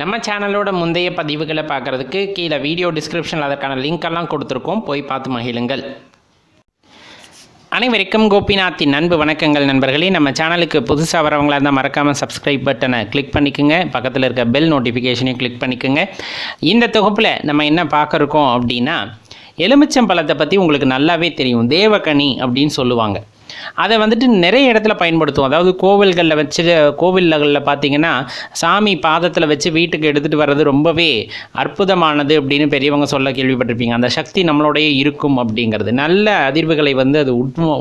நம்ம சேனலோட முந்தைய பதிவுகளை பார்க்குறதுக்கு கீழே வீடியோ டிஸ்கிரிப்ஷனில் அதற்கான லிங்க்கெல்லாம் கொடுத்துருக்கோம் போய் பார்த்து மகிழுங்கள் அனைவருக்கும் கோபிநாத்தின் நண்பு வணக்கங்கள் நண்பர்களே நம்ம சேனலுக்கு புதுசாக வரவங்களாக இருந்தால் மறக்காமல் சப்ஸ்கிரைப் பட்டனை கிளிக் பண்ணிக்கோங்க பக்கத்தில் இருக்க பெல் நோட்டிஃபிகேஷனையும் கிளிக் பண்ணிக்கோங்க இந்த தொகுப்பில் நம்ம என்ன பார்க்குறோம் அப்படின்னா எலுமிச்சம்பழத்தை பற்றி உங்களுக்கு நல்லாவே தெரியும் தேவகனி அப்படின்னு சொல்லுவாங்க அதை வந்துட்டு நிறைய இடத்துல பயன்படுத்துவோம் அதாவது கோவில்களில் வச்சு கோவில்களில் பார்த்தீங்கன்னா சாமி பாதத்தில் வச்சு வீட்டுக்கு எடுத்துகிட்டு வர்றது ரொம்பவே அற்புதமானது அப்படின்னு பெரியவங்க சொல்ல கேள்விப்பட்டிருப்பீங்க அந்த சக்தி நம்மளோடய இருக்கும் அப்படிங்கிறது நல்ல அதிர்வுகளை வந்து அது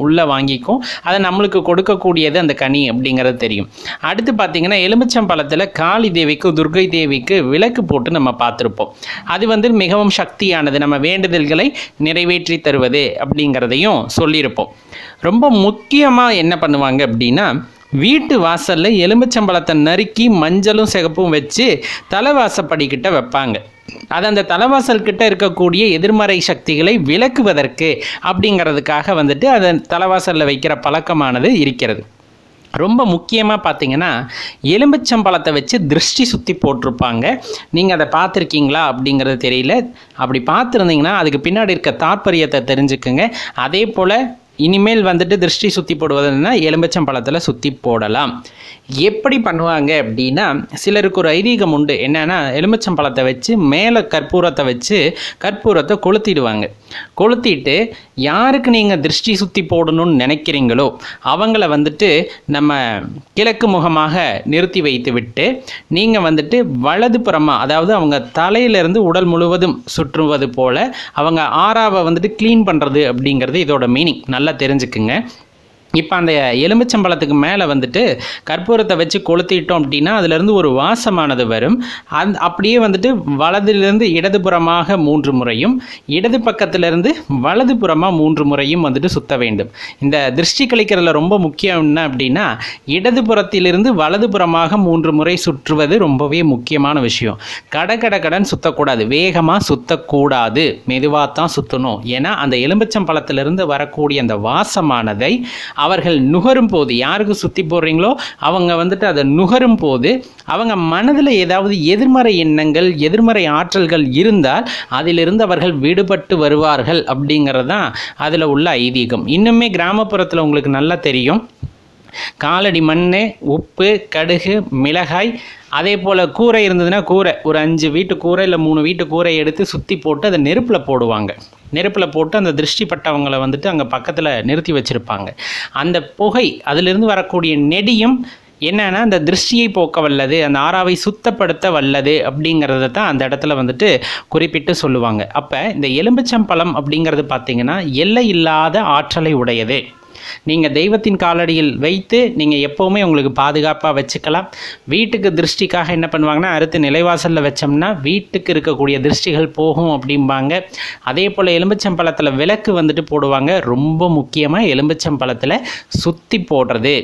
உள்ளே வாங்கிக்கும் அதை நம்மளுக்கு கொடுக்கக்கூடியது அந்த கனி அப்படிங்கிறது தெரியும் அடுத்து பார்த்தீங்கன்னா பழத்தில் காளி தேவிக்கும் துர்கை தேவிக்கு விளக்கு போட்டு நம்ம பார்த்துருப்போம் அது வந்து மிகவும் சக்தியானது நம்ம வேண்டுதல்களை நிறைவேற்றி தருவது அப்படிங்கிறதையும் சொல்லியிருப்போம் ரொம்ப முக்கியமாக என்ன பண்ணுவாங்க அப்படின்னா வீட்டு வாசலில் எலும்புச்சம்பழத்தை நறுக்கி மஞ்சளும் சிகப்பும் வச்சு தலைவாசப்படிக்கிட்ட வைப்பாங்க அது அந்த தலைவாசல் கிட்ட இருக்கக்கூடிய எதிர்மறை சக்திகளை விளக்குவதற்கு அப்படிங்கிறதுக்காக வந்துட்டு அதை தலைவாசலில் வைக்கிற பழக்கமானது இருக்கிறது ரொம்ப முக்கியமாக பார்த்தீங்கன்னா எலும்புச்சம்பழத்தை வச்சு திருஷ்டி சுற்றி போட்டிருப்பாங்க நீங்கள் அதை பார்த்துருக்கீங்களா அப்படிங்கிறது தெரியல அப்படி பார்த்துருந்தீங்கன்னா அதுக்கு பின்னாடி இருக்க தாற்பயத்தை தெரிஞ்சுக்குங்க அதே போல் இனிமேல் வந்துட்டு திருஷ்டி சுற்றி போடுவதுன்னா எலும்பச்சம் பழத்தில் சுற்றி போடலாம் எப்படி பண்ணுவாங்க அப்படின்னா சிலருக்கு ஒரு ஐதீகம் உண்டு என்னென்னா எலுமிச்சம் பழத்தை வச்சு மேலே கற்பூரத்தை வச்சு கற்பூரத்தை கொளுத்திடுவாங்க கொளுத்திட்டு யாருக்கு நீங்கள் திருஷ்டி சுற்றி போடணும்னு நினைக்கிறீங்களோ அவங்கள வந்துட்டு நம்ம கிழக்கு முகமாக நிறுத்தி வைத்து விட்டு நீங்கள் வந்துட்டு வலது புறமாக அதாவது அவங்க தலையிலிருந்து உடல் முழுவதும் சுற்றுவது போல் அவங்க ஆறாவை வந்துட்டு க்ளீன் பண்ணுறது அப்படிங்கிறது இதோட மீனிங் நல்ல நல்லா தெரிஞ்சுக்குங்க இப்போ அந்த எலுமிச்சம்பழத்துக்கு மேலே வந்துட்டு கற்பூரத்தை வச்சு கொளுத்திட்டோம் அப்படின்னா அதுலேருந்து ஒரு வாசமானது வரும் அந் அப்படியே வந்துட்டு வலதுலேருந்து இடதுபுறமாக மூன்று முறையும் இடது பக்கத்துலேருந்து வலதுபுறமாக மூன்று முறையும் வந்துட்டு சுத்த வேண்டும் இந்த திருஷ்டி கழிக்கிறதுல ரொம்ப முக்கியம் என்ன அப்படின்னா இடதுபுறத்திலிருந்து வலதுபுறமாக மூன்று முறை சுற்றுவது ரொம்பவே முக்கியமான விஷயம் கட கட கடன் சுற்றக்கூடாது வேகமாக சுற்றக்கூடாது மெதுவாக தான் சுற்றணும் ஏன்னா அந்த எலுமிச்சம்பழத்திலிருந்து வரக்கூடிய அந்த வாசமானதை அவர்கள் நுகரும் போது யாருக்கு சுற்றி போடுறீங்களோ அவங்க வந்துட்டு அதை நுகரும் போது அவங்க மனதில் ஏதாவது எதிர்மறை எண்ணங்கள் எதிர்மறை ஆற்றல்கள் இருந்தால் அதிலிருந்து அவர்கள் விடுபட்டு வருவார்கள் அப்படிங்கிறது தான் அதில் உள்ள ஐதீகம் இன்னுமே கிராமப்புறத்தில் உங்களுக்கு நல்லா தெரியும் காலடி மண் உப்பு கடுகு மிளகாய் அதே போல் கூரை இருந்ததுன்னா கூரை ஒரு அஞ்சு வீட்டு கூரை இல்லை மூணு வீட்டு கூரை எடுத்து சுற்றி போட்டு அதை நெருப்பில் போடுவாங்க நெருப்பில் போட்டு அந்த திருஷ்டி பட்டவங்களை வந்துட்டு அங்கே பக்கத்தில் நிறுத்தி வச்சுருப்பாங்க அந்த புகை அதிலிருந்து வரக்கூடிய நெடியும் என்னென்னா அந்த திருஷ்டியை போக்க வல்லது அந்த ஆறாவை சுத்தப்படுத்த வல்லது அப்படிங்கிறத தான் அந்த இடத்துல வந்துட்டு குறிப்பிட்டு சொல்லுவாங்க அப்போ இந்த எலும்பிச்சம்பழம் அப்படிங்கிறது பார்த்திங்கன்னா எல்லை இல்லாத ஆற்றலை உடையது நீங்கள் தெய்வத்தின் காலடியில் வைத்து நீங்கள் எப்போவுமே உங்களுக்கு பாதுகாப்பாக வச்சுக்கலாம் வீட்டுக்கு திருஷ்டிக்காக என்ன பண்ணுவாங்கன்னா அறுத்து நிலைவாசலில் வச்சோம்னா வீட்டுக்கு இருக்கக்கூடிய திருஷ்டிகள் போகும் அப்படிம்பாங்க அதே போல் எலும்புச்சம்பழத்தில் விளக்கு வந்துட்டு போடுவாங்க ரொம்ப முக்கியமாக எலும்புச்சம்பழத்தில் சுற்றி போடுறது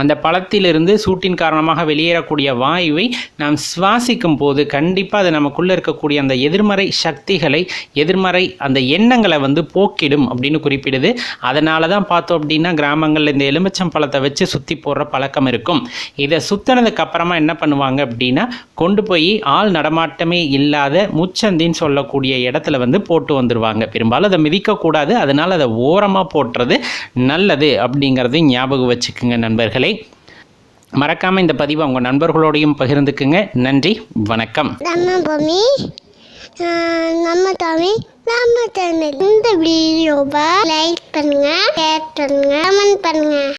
அந்த பழத்திலிருந்து சூட்டின் காரணமாக வெளியேறக்கூடிய வாயுவை நாம் சுவாசிக்கும் போது கண்டிப்பாக அது நமக்குள்ளே இருக்கக்கூடிய அந்த எதிர்மறை சக்திகளை எதிர்மறை அந்த எண்ணங்களை வந்து போக்கிடும் அப்படின்னு குறிப்பிடுது அதனால தான் பார்த்தோம் அப்படின்னா கிராமங்களில் இந்த எலுமிச்சம் பழத்தை வச்சு சுற்றி போடுற பழக்கம் இருக்கும் இதை சுத்தினதுக்கு அப்புறமா என்ன பண்ணுவாங்க அப்படின்னா கொண்டு போய் ஆள் நடமாட்டமே இல்லாத முச்சந்தின்னு சொல்லக்கூடிய இடத்துல வந்து போட்டு வந்துடுவாங்க பெரும்பாலும் அதை மிதிக்கக்கூடாது அதனால் அதை ஓரமாக போட்டுறது நல்லது அப்படிங்கிறதையும் ஞாபகம் வச்சுக்கோங்க நண்பர்களே தேவை மறக்காம இந்த பதிவை உங்க நண்பர்களோடையும் பகிர்ந்துக்குங்க நன்றி வணக்கம் நம்ம தமிழ் நம்ம தமிழ் இந்த வீடியோவை லைக் பண்ணுங்க கேட் பண்ணுங்க கமெண்ட் பண்ணுங்க